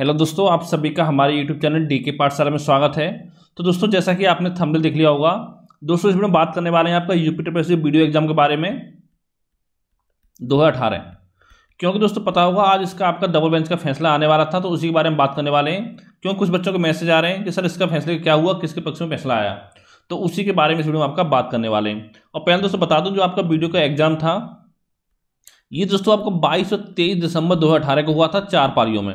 hello दोस्तों आप सभी का हमारे यूट्यूब चैनल डी के पाठशाला में स्वागत है तो दोस्तों जैसा कि आपने थंबनेल देख लिया होगा दोस्तों इसमें बात करने वाले हैं आपका यूपीटर वीडियो एग्जाम के बारे में अठारह क्योंकि दोस्तों पता होगा आज इसका आपका डबल बेंच का फैसला आने वाला था तो उसी के बारे में बात करने वाले हैं क्योंकि कुछ बच्चों के मैसेज आ रहे हैं कि सर इसका फैसला क्या हुआ किसके पक्ष में फैसला आया तो उसी के बारे में इस वीडियो में आपका बात करने वाले हैं और पहले दोस्तों बता दूं जो आपका वीडियो का एग्जाम था ये दोस्तों आपको 22 और 23 दिसंबर 2018 को हुआ था चार पारियों में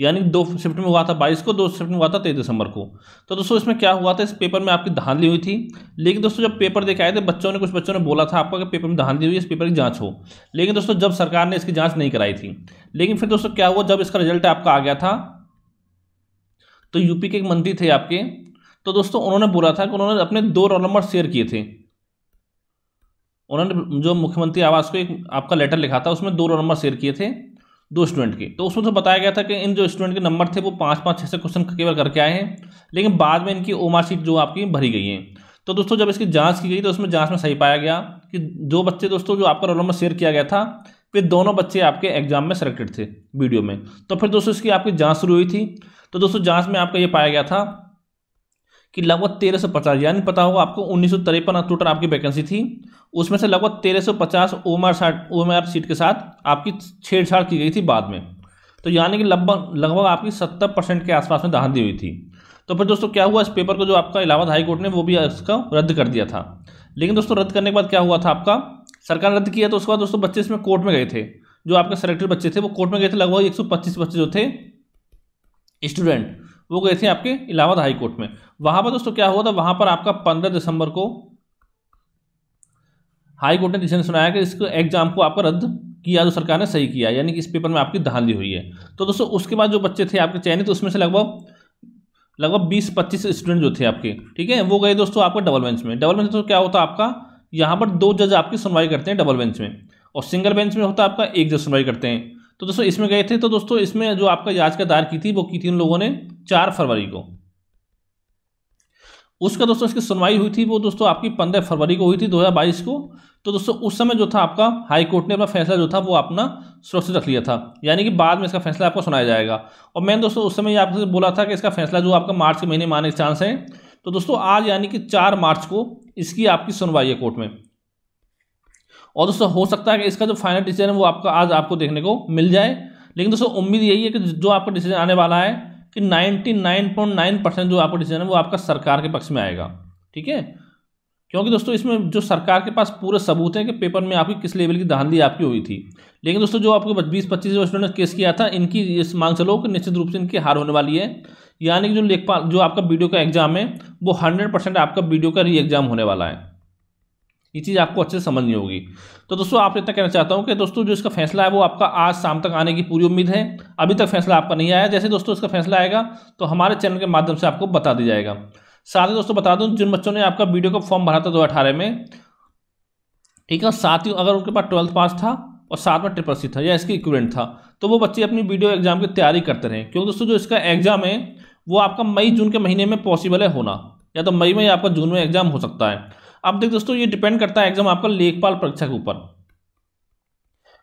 यानी दो शिफ्ट में हुआ था बाईस को दो शिफ्ट में हुआ था तेईस दिसंबर को तो दोस्तों इसमें क्या हुआ था इस पेपर में आपकी धांधली हुई थी लेकिन दोस्तों जब पेपर देखे आए थे बच्चों ने कुछ बच्चों ने बोला था आपका कि पेपर में धांधली हुई इस पेपर की जांच हो लेकिन दोस्तों जब सरकार ने इसकी जाँच नहीं कराई थी लेकिन फिर दोस्तों क्या हुआ जब इसका रिजल्ट आपका आ गया था तो यूपी के एक मंत्री थे आपके तो दोस्तों उन्होंने बोला था कि उन्होंने अपने दो रोल नंबर शेयर किए थे उन्होंने जो मुख्यमंत्री आवास को एक आपका लेटर लिखा था उसमें दो रोल नंबर शेयर किए थे दो स्टूडेंट की तो उसमें तो बताया गया था कि इन जो स्टूडेंट के नंबर थे वो पाँच पाँच छः से क्वेश्चन केवल करके आए हैं लेकिन बाद में इनकी ओ मार्कशीट जो आपकी भरी गई है तो दोस्तों जब इसकी जांच की गई तो उसमें जांच में सही पाया गया कि दो बच्चे दोस्तों जो आपका रोल नंबर शेयर किया गया था वे दोनों बच्चे आपके एग्जाम में सेलेक्टेड थे वीडियो में तो फिर दोस्तों इसकी आपकी जाँच शुरू हुई थी तो दोस्तों जाँच में आपका ये पाया गया था कि लगभग तेरह सौ पचास यानी पता होगा आपको उन्नीस सौ तिरपन टोटल आपकी वैकेंसी थी उसमें से लगभग तेरह सौ पचास ओमर साठ आर सीट के साथ आपकी छेड़छाड़ की गई थी बाद में तो यानी कि लगभग लगभग आपकी सत्तर परसेंट के आसपास में दहाँ दी हुई थी तो फिर दोस्तों क्या हुआ इस पेपर को जो आपका इलाहाबाद हाईकोर्ट ने वो भी इसका रद्द कर दिया था लेकिन दोस्तों रद्द करने के बाद क्या हुआ था आपका सरकार रद्द किया तो उसके बाद दोस्तों बच्चे इसमें कोर्ट में गए थे जो आपके सेलेक्टेड बच्चे थे वो कोर्ट में गए थे लगभग एक सौ पच्चीस बच्चे जो थे स्टूडेंट वो गए थे आपके इलाहाबाद हाई कोर्ट में वहां पर दोस्तों क्या हुआ था वहां पर आपका पंद्रह दिसंबर को हाई कोर्ट ने डिसीजन सुनाया कि इसको एग्जाम को आपका रद्द किया जो सरकार ने सही किया यानी कि इस पेपर में आपकी धांधली हुई है तो दोस्तों उसके बाद जो बच्चे थे आपके चयनित तो उसमें से लगभग लगभग बीस पच्चीस स्टूडेंट जो थे आपके ठीक है वो गए दोस्तों आपका डबल बेंच में डबल बेंच तो क्या होता है आपका यहाँ पर दो जज आपकी सुनवाई करते हैं डबल बेंच में और सिंगल बेंच में होता आपका एक जज सुनवाई करते हैं तो दोस्तों इसमें गए थे तो दोस्तों इसमें जो आपका याचिका दायर की थी वो की थी उन लोगों ने चार फरवरी को उसका दोस्तों इसकी सुनवाई हुई थी वो दोस्तों आपकी पंद्रह फरवरी को हुई थी बाईस को तो दोस्तों उस समय जो था आपका हाई कोर्ट ने अपना फैसला जो था वो अपना सुरक्षित रख लिया था यानी कि बाद में इसका फैसला आपको सुनाया जाएगा और मैंने दोस्तों उस समय आपसे बोला था कि इसका फैसला जो आपका मार्च के महीने में आने के चांस है तो दोस्तों आज यानी कि चार मार्च को इसकी आपकी सुनवाई है कोर्ट में और दोस्तों हो सकता है कि इसका जो फाइनल डिसीजन है वो आपका आज आपको देखने को मिल जाए लेकिन दोस्तों उम्मीद यही है कि जो आपका डिसीजन आने वाला है कि 99.9 परसेंट जो आपका डिसीजन है वो आपका सरकार के पक्ष में आएगा ठीक है क्योंकि दोस्तों इसमें जो सरकार के पास पूरे सबूत हैं कि पेपर में आपकी किस लेवल की धांधली आपकी हुई थी लेकिन दोस्तों जो आपको बीस पच्चीस जो स्टूडेंट केस किया था इनकी इस मांग चलो कि निश्चित रूप से इनकी हार होने वाली है यानी कि जो लेखपाल जो आपका वीडियो का एग्जाम है वो हंड्रेड परसेंट आपका वीडियो का री एग्जाम होने वाला है ये चीज़ आपको अच्छे से समझनी होगी तो दोस्तों आप इतना कहना चाहता हूँ कि दोस्तों जो इसका फैसला है वो आपका आज शाम तक आने की पूरी उम्मीद है अभी तक फैसला आपका नहीं आया जैसे दोस्तों इसका फैसला आएगा तो हमारे चैनल के माध्यम से आपको बता दिया जाएगा साथ ही दोस्तों बता दूँ जिन बच्चों ने आपका वीडियो का फॉर्म भरा था दो में ठीक है साथ ही अगर उनके पास ट्वेल्थ पास था और साथ में ट्रिपल सी था या इसके इक्विपमेंट था तो वो बच्चे अपनी वीडियो एग्जाम की तैयारी करते रहें क्योंकि दोस्तों जो इसका एग्जाम है वो आपका मई जून के महीने में पॉसिबल है होना या तो मई में या आपका जून में एग्जाम हो सकता है अब देख दोस्तों ये डिपेंड करता है एग्जाम आपका लेखपाल परीक्षा के ऊपर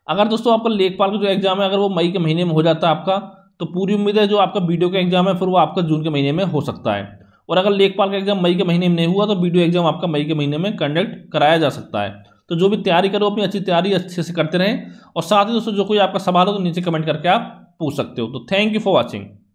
अगर दोस्तों आपका लेखपाल का जो एग्जाम है अगर वो मई के महीने में हो जाता है आपका तो पूरी उम्मीद है जो आपका वीडियो का एग्जाम है फिर वो आपका जून के महीने में हो सकता है और अगर लेखपाल का एग्जाम मई के महीने में नहीं हुआ तो वीडियो एग्जाम आपका मई के महीने में कंडक्ट कराया जा सकता है तो जो भी तैयारी करो अपनी अच्छी तैयारी अच्छे से करते रहें और साथ ही दोस्तों जो कोई आपका सवाल हो तो नीचे कमेंट करके आप पूछ सकते हो तो थैंक यू फॉर वॉचिंग